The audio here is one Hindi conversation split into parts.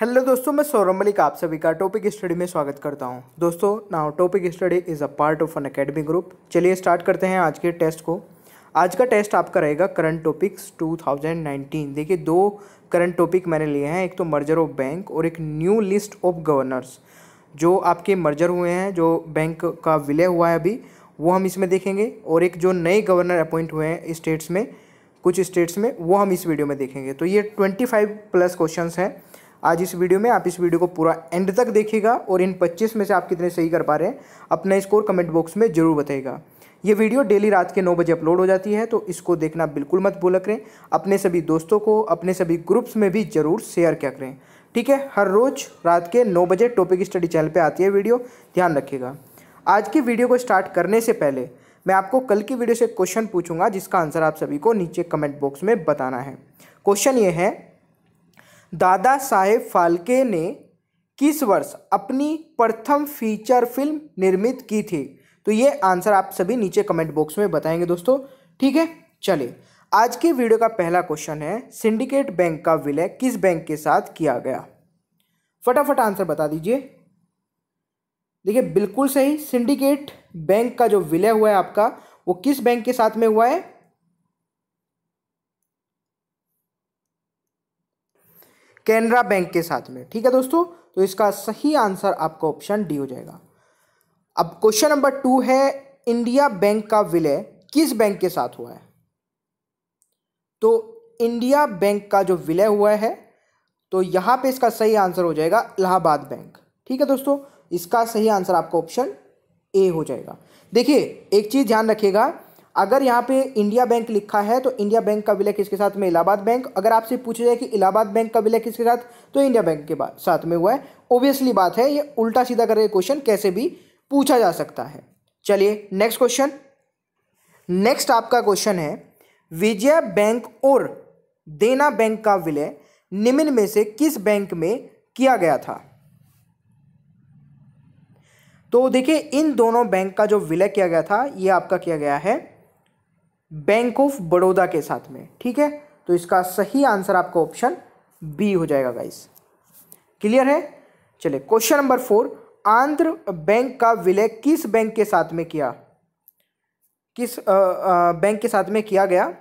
हेलो दोस्तों मैं सौरभ मलिक आप सभी का टॉपिक स्टडी में स्वागत करता हूं दोस्तों now topic study is a part of Unacademy group चलिए स्टार्ट करते हैं आज के टेस्ट को आज का टेस्ट आपका रहेगा करंट टॉपिक्स 2019 देखिए दो करंट टॉपिक मैंने लिए हैं एक तो मर्जर ऑफ बैंक और एक न्यू लिस्ट ऑफ गवर्नर्स जो आपके मर्जर हुए हैं जो बैंक का विलय हुआ है अभी वो हम इसमें देखेंगे और एक जो नए गवर्नर अपॉइंट हुए हैं स्टेट्स में कुछ स्टेट्स में वो हम इस वीडियो में देखेंगे तो ये ट्वेंटी फाइव प्लस क्वेश्चन हैं आज इस वीडियो में आप इस वीडियो को पूरा एंड तक देखिएगा और इन पच्चीस में से आप कितने सही कर पा रहे हैं अपना स्कोर कमेंट बॉक्स में जरूर बताएगा ये वीडियो डेली रात के नौ बजे अपलोड हो जाती है तो इसको देखना बिल्कुल मत भूल करें अपने सभी दोस्तों को अपने सभी ग्रुप्स में भी ज़रूर शेयर क्या करें ठीक है हर रोज़ रात के नौ बजे टॉपिक स्टडी चैनल पे आती है वीडियो ध्यान रखिएगा आज की वीडियो को स्टार्ट करने से पहले मैं आपको कल की वीडियो से क्वेश्चन पूछूंगा जिसका आंसर आप सभी को नीचे कमेंट बॉक्स में बताना है क्वेश्चन ये है दादा साहेब फाल्के ने किस वर्ष अपनी प्रथम फीचर फिल्म निर्मित की थी तो ये आंसर आप सभी नीचे कमेंट बॉक्स में बताएंगे दोस्तों ठीक है चलिए आज के वीडियो का पहला क्वेश्चन है सिंडिकेट बैंक का विलय किस बैंक के साथ किया गया फटाफट आंसर बता दीजिए देखिए बिल्कुल सही सिंडिकेट बैंक का जो विलय हुआ है आपका वो किस बैंक के साथ में हुआ है कैनरा बैंक के साथ में ठीक है दोस्तों तो इसका सही आंसर आपका ऑप्शन डी हो जाएगा अब क्वेश्चन नंबर टू है इंडिया बैंक का विलय किस बैंक के साथ हुआ है तो इंडिया बैंक का जो विलय हुआ है तो यहां पे इसका सही आंसर हो जाएगा इलाहाबाद बैंक ठीक है दोस्तों इसका सही आंसर आपका ऑप्शन ए हो जाएगा देखिए एक चीज़ ध्यान रखिएगा अगर यहाँ पे इंडिया बैंक लिखा है तो इंडिया बैंक का विलय किसके साथ में इलाहाबाद बैंक अगर आपसे पूछा जाए कि इलाहाबाद बैंक का विलय किसके साथ तो इंडिया बैंक के साथ में हुआ है ओब्वियसली बात है ये उल्टा सीधा करके क्वेश्चन कैसे भी पूछा जा सकता है चलिए नेक्स्ट क्वेश्चन नेक्स्ट आपका क्वेश्चन है विजय बैंक और देना बैंक का विलय निम्न में से किस बैंक में किया गया था तो देखिए इन दोनों बैंक का जो विलय किया गया था ये आपका किया गया है बैंक ऑफ बड़ौदा के साथ में ठीक है तो इसका सही आंसर आपका ऑप्शन बी हो जाएगा गाइस क्लियर है चलिए question number four Andhra bank का विलय किस बैंक के साथ में किया किस आ, आ, बैंक के साथ में किया गया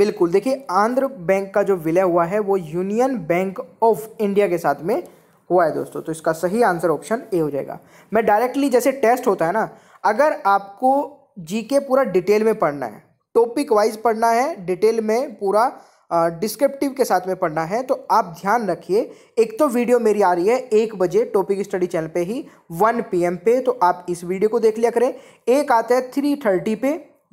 बिल्कुल देखिए आंध्र बैंक का जो विलय हुआ है वो यूनियन बैंक ऑफ इंडिया के साथ में हुआ है दोस्तों तो इसका सही आंसर ऑप्शन ए हो जाएगा मैं डायरेक्टली जैसे टेस्ट होता है ना अगर आपको जीके पूरा डिटेल में पढ़ना है टॉपिक वाइज पढ़ना है डिटेल में पूरा डिस्क्रिप्टिव के साथ में पढ़ना है तो आप ध्यान रखिए एक तो वीडियो मेरी आ रही है एक बजे टॉपिक स्टडी चैनल पे ही वन पीएम पे तो आप इस वीडियो को देख लिया करें एक आता है थ्री थर्टी पे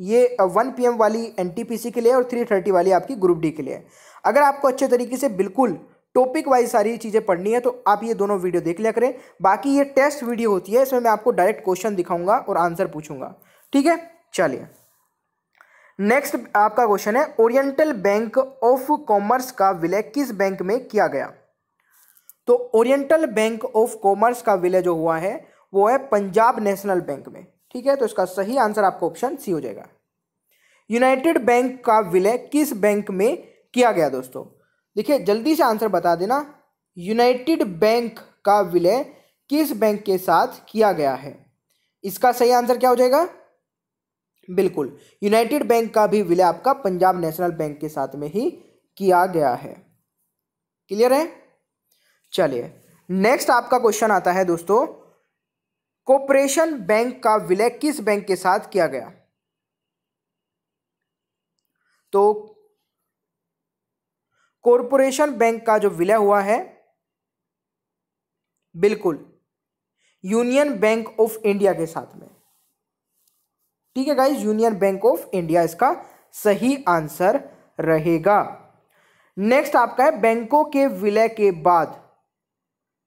ये वन पीएम वाली एनटीपीसी के लिए और थ्री थर्टी वाली आपकी ग्रुप डी के लिए अगर आपको अच्छे तरीके से बिल्कुल टॉपिक वाइज सारी चीज़ें पढ़नी है तो आप ये दोनों वीडियो देख लिया करें बाकी ये टेस्ट वीडियो होती है इसमें मैं आपको डायरेक्ट क्वेश्चन दिखाऊंगा और आंसर पूछूंगा ठीक है चलिए नेक्स्ट आपका क्वेश्चन है ओरिएंटल बैंक ऑफ कॉमर्स का विलय किस बैंक में किया गया तो ओरिएंटल बैंक ऑफ कॉमर्स का विलय जो हुआ है वो है पंजाब नेशनल बैंक में ठीक है तो इसका सही आंसर आपका ऑप्शन सी हो जाएगा यूनाइटेड बैंक का विलय किस बैंक में किया गया दोस्तों देखिए जल्दी से आंसर बता देना यूनाइटेड बैंक का विलय किस बैंक के साथ किया गया है इसका सही आंसर क्या हो जाएगा बिल्कुल यूनाइटेड बैंक का भी विलय आपका पंजाब नेशनल बैंक के साथ में ही किया गया है क्लियर है चलिए नेक्स्ट आपका क्वेश्चन आता है दोस्तों कोऑपरेशन बैंक का विलय किस बैंक के साथ किया गया तो कॉरपोरेशन बैंक का जो विलय हुआ है बिल्कुल यूनियन बैंक ऑफ इंडिया के साथ में ठीक है guys union bank of India इसका सही आंसर रहेगा नेक्स्ट आपका है बैंकों के विलय के बाद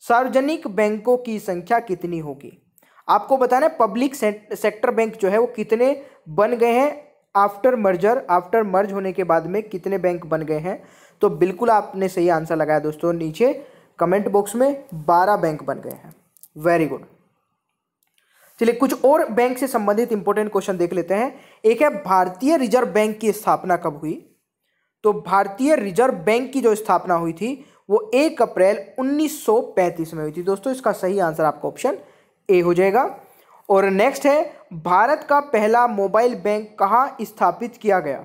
सार्वजनिक बैंकों की संख्या कितनी होगी आपको बताना है पब्लिक सेक्टर बैंक जो है वो कितने बन गए हैं आफ्टर मर्जर आफ्टर मर्ज होने के बाद में कितने बैंक बन गए हैं तो बिल्कुल आपने सही आंसर लगाया दोस्तों नीचे कमेंट बॉक्स में बारह बैंक बन गए हैं वेरी गुड चलिए कुछ और बैंक से संबंधित इंपॉर्टेंट क्वेश्चन देख लेते हैं एक है भारतीय रिजर्व बैंक की स्थापना कब हुई तो भारतीय रिजर्व बैंक की जो स्थापना हुई थी वो एक अप्रैल 1935 में हुई थी दोस्तों इसका सही आंसर आपका ऑप्शन ए हो जाएगा और नेक्स्ट है भारत का पहला मोबाइल बैंक कहाँ स्थापित किया गया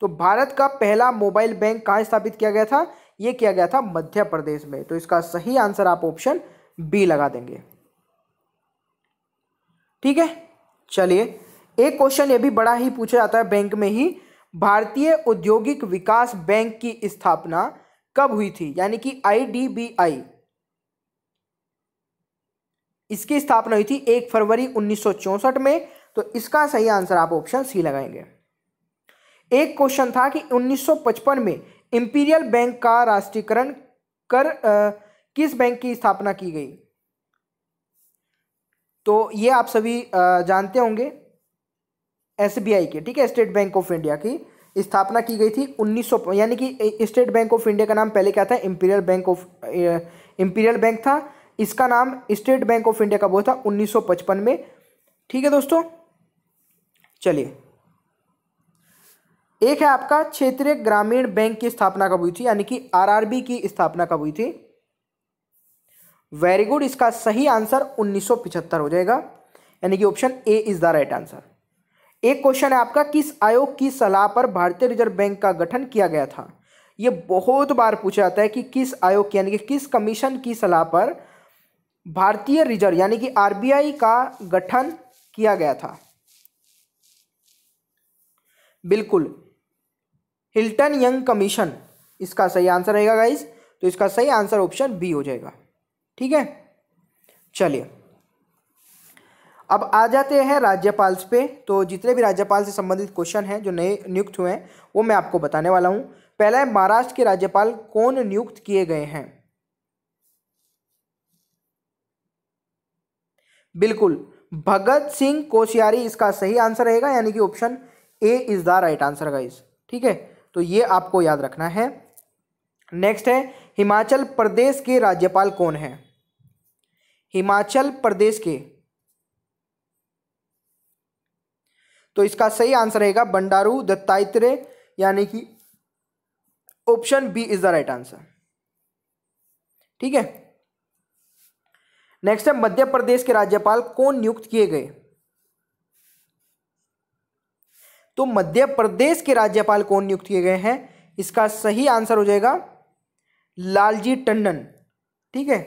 तो भारत का पहला मोबाइल बैंक कहाँ स्थापित किया गया था ये किया गया था मध्य प्रदेश में तो इसका सही आंसर आप ऑप्शन बी लगा देंगे ठीक है चलिए एक क्वेश्चन ये भी बड़ा ही पूछा जाता है बैंक में ही भारतीय औद्योगिक विकास बैंक की स्थापना कब हुई थी यानी कि आई इसकी स्थापना हुई थी एक फरवरी उन्नीस में तो इसका सही आंसर आप ऑप्शन सी लगाएंगे एक क्वेश्चन था कि 1955 में इंपीरियल बैंक का राष्ट्रीयकरण कर आ, किस बैंक की स्थापना की गई तो ये आप सभी जानते होंगे एसबीआई के ठीक है स्टेट बैंक ऑफ इंडिया की स्थापना की गई थी 1900 यानी कि स्टेट बैंक ऑफ इंडिया का नाम पहले क्या था imperial bank of imperial bank था इसका नाम स्टेट बैंक ऑफ इंडिया का बोल था 1955 में ठीक है दोस्तों चलिए एक है आपका क्षेत्रीय ग्रामीण बैंक की स्थापना कब हुई थी यानी कि आरआरबी की स्थापना कब हुई थी वेरी गुड इसका सही आंसर 1975 हो जाएगा यानी कि option A is the right answer एक क्वेश्चन है आपका किस आयोग की सलाह पर भारतीय रिजर्व बैंक का गठन किया गया था ये बहुत बार पूछा जाता है कि किस आयोग यानी कि किस कमीशन की सलाह पर भारतीय रिजर्व यानी कि आरबीआई का गठन किया गया था बिल्कुल हिल्टन यंग कमीशन इसका सही आंसर रहेगा गाइज तो इसका सही आंसर ऑप्शन बी हो जाएगा ठीक है चलिए अब आ जाते हैं राज्यपाल पे तो जितने भी राज्यपाल से संबंधित क्वेश्चन हैं जो नए नियुक्त हुए हैं वो मैं आपको बताने वाला हूँ पहला है महाराष्ट्र के राज्यपाल कौन नियुक्त किए गए हैं बिल्कुल भगत सिंह कोशियारी इसका सही आंसर रहेगा यानी कि option A is the right answer guys ठीक है तो ये आपको याद रखना है नेक्स्ट है हिमाचल प्रदेश के राज्यपाल कौन है हिमाचल प्रदेश के तो इसका सही आंसर रहेगा बंडारू दत्तात्रेय यानी कि option B is the right answer ठीक है नेक्स्ट है मध्य प्रदेश के राज्यपाल कौन नियुक्त किए गए तो मध्य प्रदेश के राज्यपाल कौन नियुक्त किए गए हैं इसका सही आंसर हो जाएगा लालजी टंडन ठीक है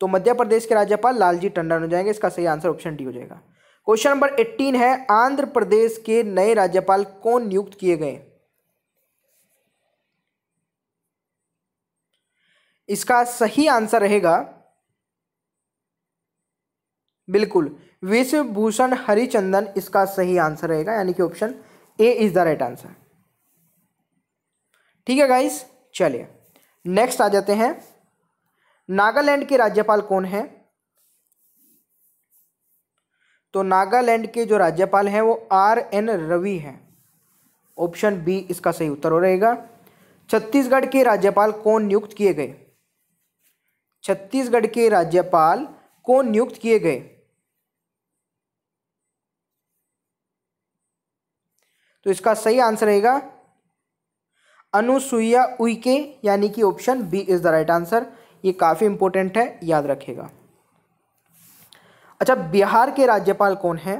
तो मध्य प्रदेश के राज्यपाल लालजी टंडन हो जाएंगे इसका सही आंसर ऑप्शन डी हो जाएगा क्वेश्चन नंबर एट्टीन है आंध्र प्रदेश के नए राज्यपाल कौन नियुक्त किए गए इसका सही आंसर रहेगा बिल्कुल विश्वभूषण हरिचंदन इसका सही आंसर रहेगा यानी कि option A is the right answer ठीक है गाइस चलिए नेक्स्ट आ जाते हैं नागालैंड के राज्यपाल कौन है तो नागालैंड के जो राज्यपाल हैं वो आर एन रवि हैं ऑप्शन बी इसका सही उत्तर हो रहेगा छत्तीसगढ़ के राज्यपाल कौन नियुक्त किए गए छत्तीसगढ़ के राज्यपाल कौन नियुक्त किए गए तो इसका सही आंसर रहेगा अनुसुईया उइके यानी कि option B is the right answer ये काफ़ी इंपॉर्टेंट है याद रखेगा अच्छा बिहार के राज्यपाल कौन है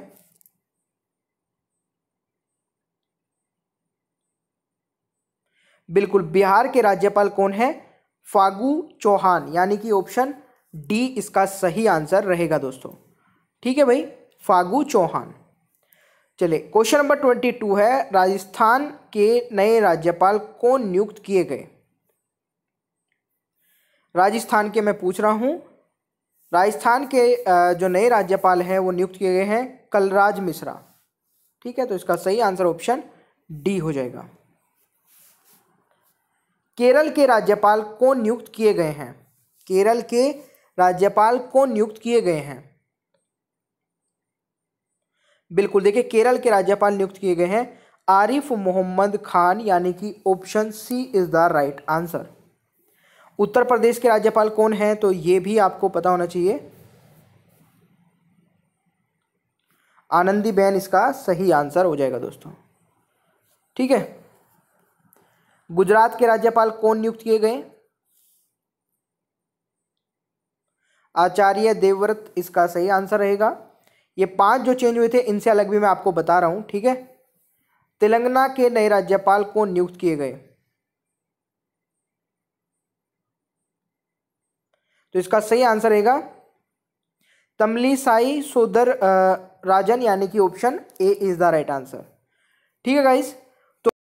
बिल्कुल बिहार के राज्यपाल कौन है फागू चौहान यानी कि ऑप्शन डी इसका सही आंसर रहेगा दोस्तों ठीक है भाई फागू चौहान चलिए क्वेश्चन नंबर ट्वेंटी टू है राजस्थान के नए राज्यपाल कौन नियुक्त किए गए राजस्थान के मैं पूछ रहा हूँ राजस्थान के जो नए राज्यपाल हैं वो नियुक्त किए गए हैं कलराज मिश्रा ठीक है तो इसका सही आंसर ऑप्शन डी हो जाएगा केरल के राज्यपाल कौन नियुक्त किए गए हैं केरल के राज्यपाल कौन नियुक्त किए गए हैं बिल्कुल देखिए केरल के राज्यपाल नियुक्त किए गए हैं आरिफ मोहम्मद खान यानी कि option C is the right answer Uttar Pradesh के राज्यपाल कौन हैं तो ये भी आपको पता होना चाहिए आनंदी बहन इसका सही आंसर हो जाएगा दोस्तों ठीक है गुजरात के राज्यपाल कौन नियुक्त किए गए आचार्य देवव्रत इसका सही आंसर रहेगा ये पांच जो चेंज हुए थे इनसे अलग भी मैं आपको बता रहा हूँ ठीक है तेलंगाना के नए राज्यपाल को नियुक्त किए गए तो इसका सही आंसर रहेगा तमली साई सोदर राजन यानी कि option A is the right answer ठीक है गाइस